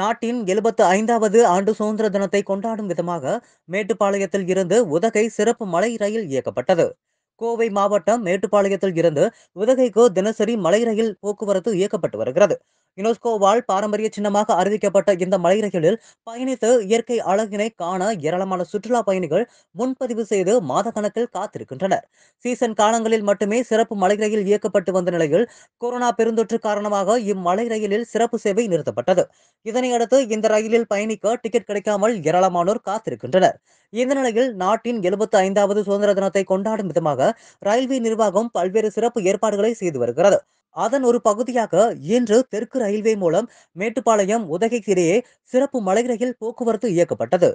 நாட்டின் எழுபத்து ஐந்தாவது ஆண்டு சுதந்திர தினத்தை கொண்டாடும் விதமாக மேட்டுப்பாளையத்தில் இருந்து உதகை சிறப்பு மலை ரயில் இயக்கப்பட்டது கோவை மாவட்டம் மேட்டுப்பாளையத்தில் இருந்து உதகைக்கு தினசரி மலை ரயில் போக்குவரத்து இயக்கப்பட்டு வருகிறது யுனெஸ்கோவால் பாரம்பரிய சின்னமாக அறிவிக்கப்பட்ட இந்த மலை ரயிலில் பயணித்து இயற்கை அழகினை காண ஏராளமான சுற்றுலா பயணிகள் முன்பதிவு செய்து மாத கணக்கில் காத்திருக்கின்றனர் சீசன் காலங்களில் மட்டுமே சிறப்பு மலை ரயில் இயக்கப்பட்டு வந்த நிலையில் கொரோனா பெருந்தொற்று காரணமாக இம்மலை ரயிலில் சிறப்பு சேவை நிறுத்தப்பட்டது இதனையடுத்து இந்த ரயிலில் பயணிக்க டிக்கெட் கிடைக்காமல் ஏராளமானோர் காத்திருக்கின்றனர் இந்த நிலையில் நாட்டின் எழுபத்தி ஐந்தாவது சுதந்திர தினத்தை கொண்டாடும் விதமாக ரயில்வே நிர்வாகம் பல்வேறு சிறப்பு ஏற்பாடுகளை செய்து வருகிறது அதன் ஒரு பகுதியாக இன்று தெற்கு ரயில்வே மூலம் மேட்டுப்பாளையம் உதகைக்கிடையே சிறப்பு மலை ரயில் போக்குவரத்து இயக்கப்பட்டது